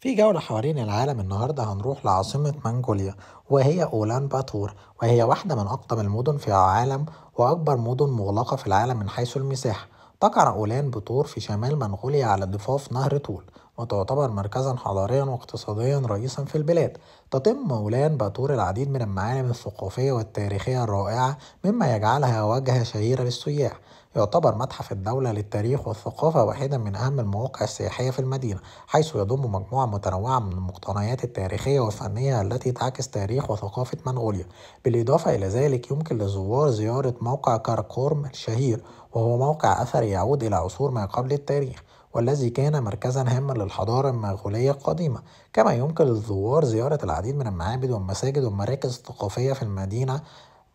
في جولة حوالين العالم النهاردة هنروح لعاصمة منغوليا وهي أولان باتور وهي واحدة من أقدم المدن في العالم وأكبر مدن مغلقة في العالم من حيث المساحة تقع أولان باتور في شمال منغوليا على ضفاف نهر طول وتعتبر مركزا حضاريا واقتصاديا رئيسا في البلاد تتم أولان باتور العديد من المعالم الثقافية والتاريخية الرائعة مما يجعلها وجهة شهيرة للسياح يعتبر متحف الدولة للتاريخ والثقافة واحدا من أهم المواقع السياحية في المدينة حيث يضم مجموعة متنوعة من المقتنيات التاريخية والفنية التي تعكس تاريخ وثقافة منغوليا بالإضافة إلى ذلك يمكن للزوار زيارة موقع كاراكورم الشهير وهو موقع أثري يعود إلى عصور ما قبل التاريخ والذي كان مركزا هاما للحضارة المغولية القديمة كما يمكن للزوار زيارة العديد من المعابد والمساجد والمراكز الثقافية في المدينة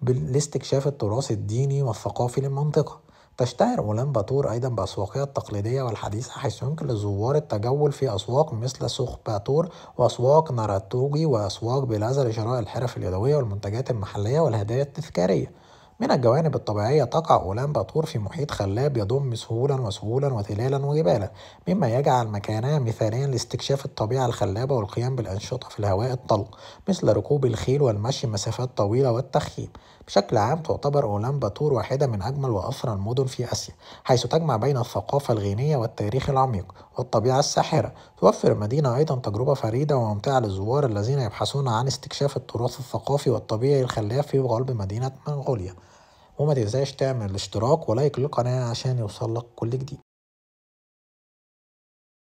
لاستكشاف التراث الديني والثقافي للمنطقة تشتهر باتور أيضا بأسواقها التقليدية والحديثة حيث يمكن للزوار التجول في أسواق مثل سوق باتور وأسواق ناراتوجي وأسواق بلازا لشراء الحرف اليدوية والمنتجات المحلية والهدايا التذكارية من الجوانب الطبيعية تقع أولان باتور في محيط خلاب يضم سهولا وسهولا وتلالا وجبالا مما يجعل مكانها مثاليا لاستكشاف الطبيعة الخلابة والقيام بالأنشطة في الهواء الطلق مثل ركوب الخيل والمشي مسافات طويلة والتخييم بشكل عام تعتبر أولان باتور واحدة من أجمل وأثرى المدن في آسيا حيث تجمع بين الثقافة الغينية والتاريخ العميق والطبيعة الساحرة توفر المدينة أيضا تجربة فريدة وممتعة للزوار الذين يبحثون عن استكشاف التراث الثقافي والطبيعي الخلاب في قلب مدينة منغوليا وما تنساش تعمل اشتراك ولايك للقناة عشان يوصلك كل جديد